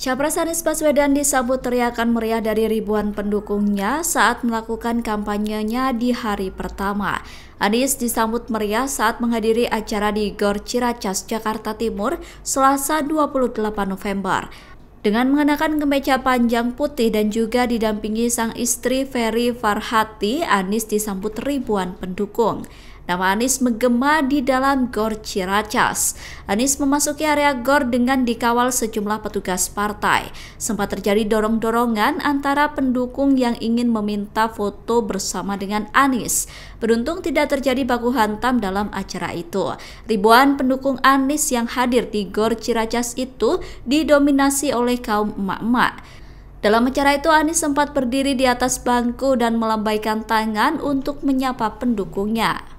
Capres Anies Baswedan disambut teriakan meriah dari ribuan pendukungnya saat melakukan kampanyenya di hari pertama. Anies disambut meriah saat menghadiri acara di Gor Ciracas, Jakarta Timur, Selasa 28 November. Dengan mengenakan kemeja panjang putih dan juga didampingi sang istri Ferry Farhati, Anies disambut ribuan pendukung. Nama Anies menggema di dalam Gor Ciracas. Anis memasuki area Gor dengan dikawal sejumlah petugas partai. Sempat terjadi dorong-dorongan antara pendukung yang ingin meminta foto bersama dengan Anis. Beruntung tidak terjadi baku hantam dalam acara itu. Ribuan pendukung Anis yang hadir di Gor Ciracas itu didominasi oleh kaum emak-emak. Dalam acara itu, Anis sempat berdiri di atas bangku dan melambaikan tangan untuk menyapa pendukungnya.